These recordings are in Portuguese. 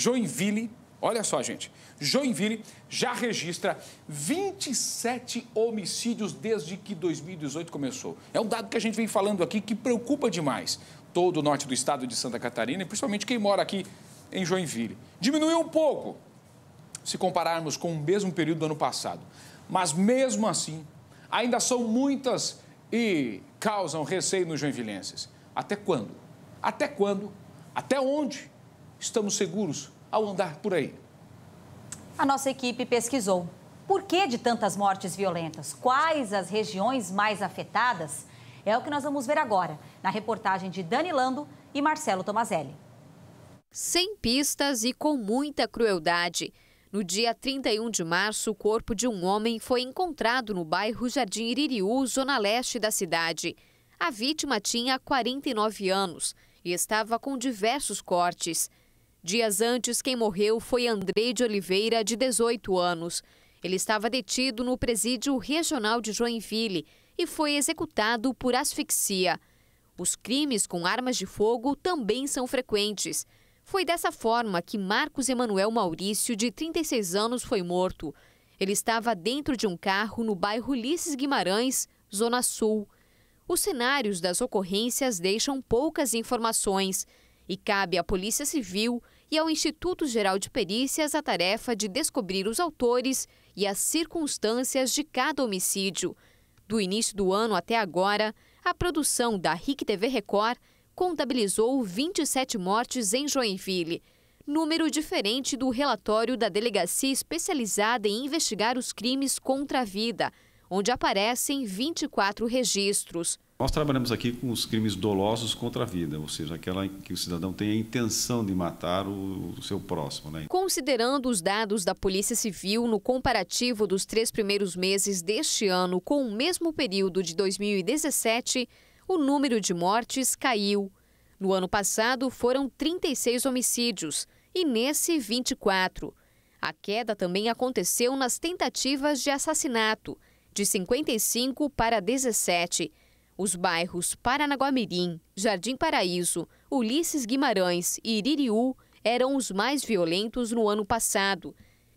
Joinville, olha só, gente, Joinville já registra 27 homicídios desde que 2018 começou. É um dado que a gente vem falando aqui que preocupa demais todo o norte do estado de Santa Catarina, e principalmente quem mora aqui em Joinville. Diminuiu um pouco se compararmos com o mesmo período do ano passado. Mas mesmo assim, ainda são muitas e causam receio nos joinvilenses. Até quando? Até quando? Até onde estamos seguros ao andar por aí. A nossa equipe pesquisou. Por que de tantas mortes violentas? Quais as regiões mais afetadas? É o que nós vamos ver agora, na reportagem de Dani Lando e Marcelo Tomazelli. Sem pistas e com muita crueldade. No dia 31 de março, o corpo de um homem foi encontrado no bairro Jardim Iririú, zona leste da cidade. A vítima tinha 49 anos e estava com diversos cortes. Dias antes, quem morreu foi Andrei de Oliveira, de 18 anos. Ele estava detido no presídio regional de Joinville e foi executado por asfixia. Os crimes com armas de fogo também são frequentes. Foi dessa forma que Marcos Emanuel Maurício, de 36 anos, foi morto. Ele estava dentro de um carro no bairro Ulisses Guimarães, Zona Sul. Os cenários das ocorrências deixam poucas informações e cabe à Polícia Civil e ao Instituto Geral de Perícias a tarefa de descobrir os autores e as circunstâncias de cada homicídio. Do início do ano até agora, a produção da RIC TV Record contabilizou 27 mortes em Joinville, número diferente do relatório da delegacia especializada em investigar os crimes contra a vida onde aparecem 24 registros. Nós trabalhamos aqui com os crimes dolosos contra a vida, ou seja, aquela que o cidadão tem a intenção de matar o, seu próximo. Né? Considerando os dados da Polícia Civil no comparativo dos três primeiros meses deste ano com o mesmo período de 2017, o número de mortes caiu. No ano passado, foram 36 homicídios e nesse, 24. A queda também aconteceu nas tentativas de assassinato de 55 para 17. Os bairros Paranaguamirim, Jardim Paraíso, Ulisses Guimarães e Iririú eram os mais violentos no ano passado.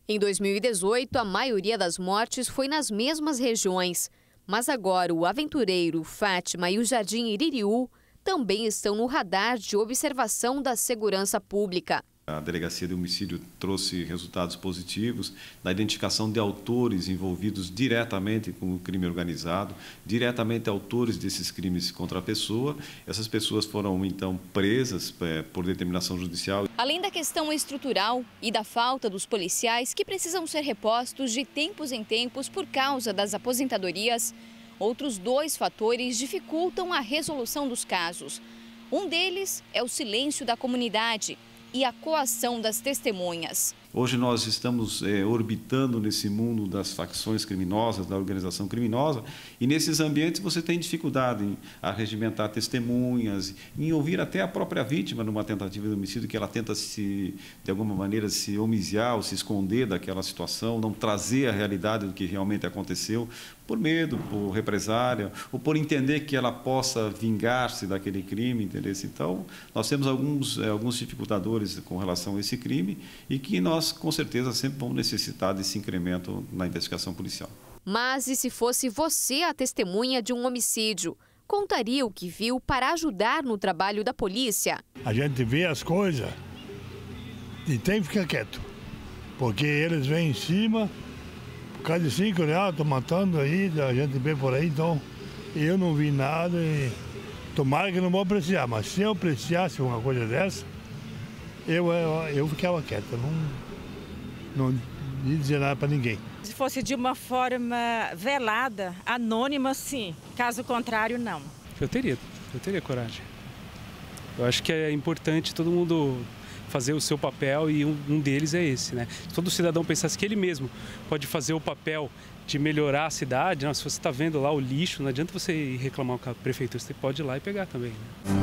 Em 2018, a maioria das mortes foi nas mesmas regiões, mas agora o Aventureiro, Fátima e o Jardim Iririú também estão no radar de observação da segurança pública a Delegacia de Homicídio trouxe resultados positivos na identificação de autores envolvidos diretamente com o crime organizado, diretamente autores desses crimes contra a pessoa. Essas pessoas foram então presas é, por determinação judicial. Além da questão estrutural e da falta dos policiais que precisam ser repostos de tempos em tempos por causa das aposentadorias, outros dois fatores dificultam a resolução dos casos. Um deles é o silêncio da comunidade e a coação das testemunhas. Hoje nós estamos é, orbitando nesse mundo das facções criminosas, da organização criminosa, e nesses ambientes você tem dificuldade em arregimentar testemunhas, em ouvir até a própria vítima numa tentativa de homicídio, que ela tenta se, de alguma maneira, se homiziar ou se esconder daquela situação, não trazer a realidade do que realmente aconteceu, por medo, por represária, ou por entender que ela possa vingar-se daquele crime, entendeu? Então, nós temos alguns, eh, alguns dificultadores com relação a esse crime e que nós, com certeza, sempre vamos necessitar desse incremento na investigação policial. Mas e se fosse você a testemunha de um homicídio? Contaria o que viu para ajudar no trabalho da polícia. A gente vê as coisas e tem que ficar quieto, porque eles vêm em cima Cada de cinco né? Ah, tô matando aí, a gente vê por aí, então eu não vi nada e tomara que não vou apreciar, mas se eu apreciasse uma coisa dessa, eu, eu, é, eu ficava quieto, não, não ia dizer nada para ninguém. Se fosse de uma forma velada, anônima, sim. Caso contrário, não. Eu teria, eu teria coragem. Eu acho que é importante todo mundo fazer o seu papel e um, um deles é esse. Né? Se todo cidadão pensasse assim, que ele mesmo pode fazer o papel de melhorar a cidade, não, né? se você está vendo lá o lixo, não adianta você ir reclamar com a prefeitura, você pode ir lá e pegar também. Né?